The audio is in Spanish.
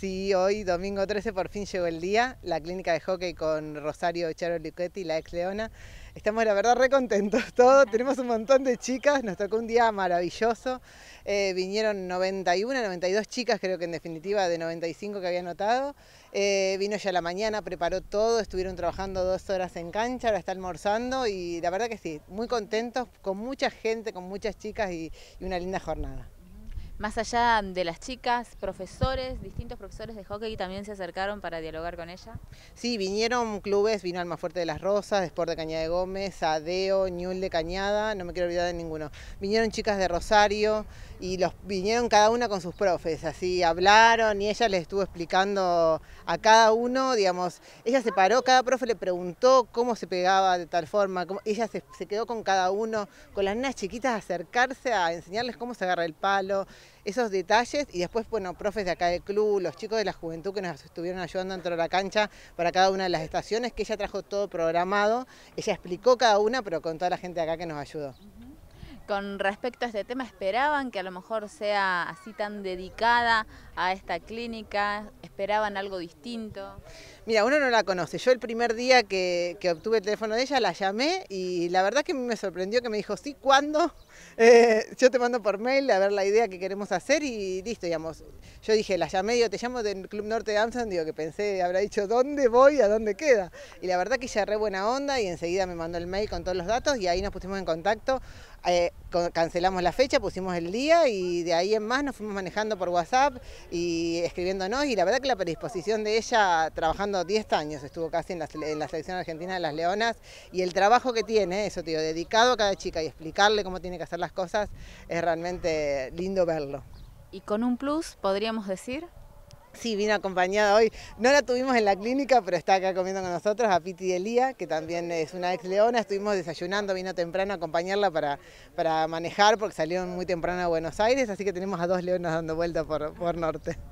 Sí, hoy domingo 13 por fin llegó el día, la clínica de hockey con Rosario Charo Lucchetti, la ex Leona. Estamos la verdad re contentos todos, tenemos un montón de chicas, nos tocó un día maravilloso. Eh, vinieron 91, 92 chicas creo que en definitiva de 95 que había anotado. Eh, vino ya la mañana, preparó todo, estuvieron trabajando dos horas en cancha, ahora está almorzando y la verdad que sí, muy contentos, con mucha gente, con muchas chicas y una linda jornada. Más allá de las chicas, profesores, distintos profesores de hockey también se acercaron para dialogar con ella. Sí, vinieron clubes, vino Fuerte de las Rosas, Sport de Cañada de Gómez, Adeo, Ñul de Cañada, no me quiero olvidar de ninguno. Vinieron chicas de Rosario y los vinieron cada una con sus profes, así hablaron y ella les estuvo explicando a cada uno, digamos, ella se paró, cada profe le preguntó cómo se pegaba de tal forma, cómo, ella se, quedó con cada uno, con las niñas chiquitas a acercarse a enseñarles cómo se agarra el palo, esos detalles y después, bueno, profes de acá del club, los chicos de la juventud que nos estuvieron ayudando dentro de la cancha para cada una de las estaciones, que ella trajo todo programado, ella explicó cada una, pero con toda la gente acá que nos ayudó con respecto a este tema, ¿esperaban que a lo mejor sea así tan dedicada a esta clínica? ¿Esperaban algo distinto? Mira, uno no la conoce. Yo el primer día que, obtuve el teléfono de ella la llamé y la verdad que me sorprendió que me dijo, sí, ¿cuándo? Eh, yo te mando por mail a ver la idea que queremos hacer y listo, digamos. Yo dije, la llamé, yo te llamo del Club Norte de Amsterdam, digo, que pensé, habrá dicho, ¿dónde voy? ¿A dónde queda? Y la verdad que ella re buena onda y enseguida me mandó el mail con todos los datos y ahí nos pusimos en contacto. Eh, cancelamos la fecha, pusimos el día y de ahí en más nos fuimos manejando por WhatsApp y escribiéndonos y la verdad que la predisposición de ella trabajando 10 años, estuvo casi en la, en la, selección argentina de las Leonas y el trabajo que tiene, eso tío, dedicado a cada chica y explicarle cómo tiene que hacer las cosas, es realmente lindo verlo. Y con un plus, podríamos decir, Sí, vino acompañada hoy. No la tuvimos en la clínica, pero está acá comiendo con nosotros a Piti Elía, que también es una ex leona. Estuvimos desayunando, vino temprano a acompañarla para, para manejar, porque salieron muy temprano a Buenos Aires, así que tenemos a dos leonas dando vuelta por, por norte.